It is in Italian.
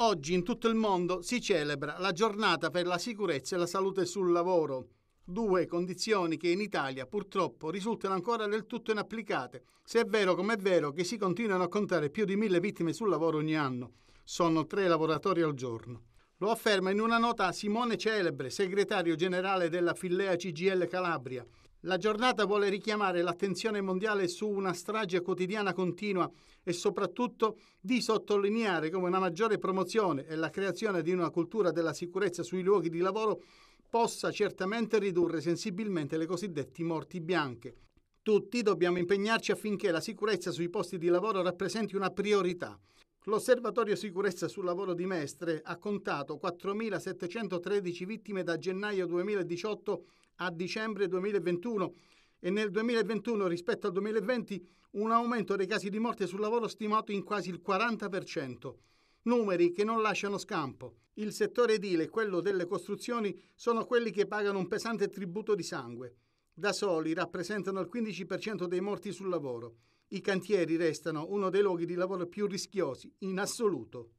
Oggi in tutto il mondo si celebra la giornata per la sicurezza e la salute sul lavoro, due condizioni che in Italia purtroppo risultano ancora del tutto inapplicate, se è vero come è vero che si continuano a contare più di mille vittime sul lavoro ogni anno. Sono tre lavoratori al giorno. Lo afferma in una nota Simone Celebre, segretario generale della Fillea CGL Calabria, la giornata vuole richiamare l'attenzione mondiale su una strage quotidiana continua e soprattutto di sottolineare come una maggiore promozione e la creazione di una cultura della sicurezza sui luoghi di lavoro possa certamente ridurre sensibilmente le cosiddette morti bianche. Tutti dobbiamo impegnarci affinché la sicurezza sui posti di lavoro rappresenti una priorità L'Osservatorio Sicurezza sul Lavoro di Mestre ha contato 4.713 vittime da gennaio 2018 a dicembre 2021 e nel 2021 rispetto al 2020 un aumento dei casi di morte sul lavoro stimato in quasi il 40%. Numeri che non lasciano scampo. Il settore edile e quello delle costruzioni sono quelli che pagano un pesante tributo di sangue. Da soli rappresentano il 15% dei morti sul lavoro i cantieri restano uno dei luoghi di lavoro più rischiosi in assoluto.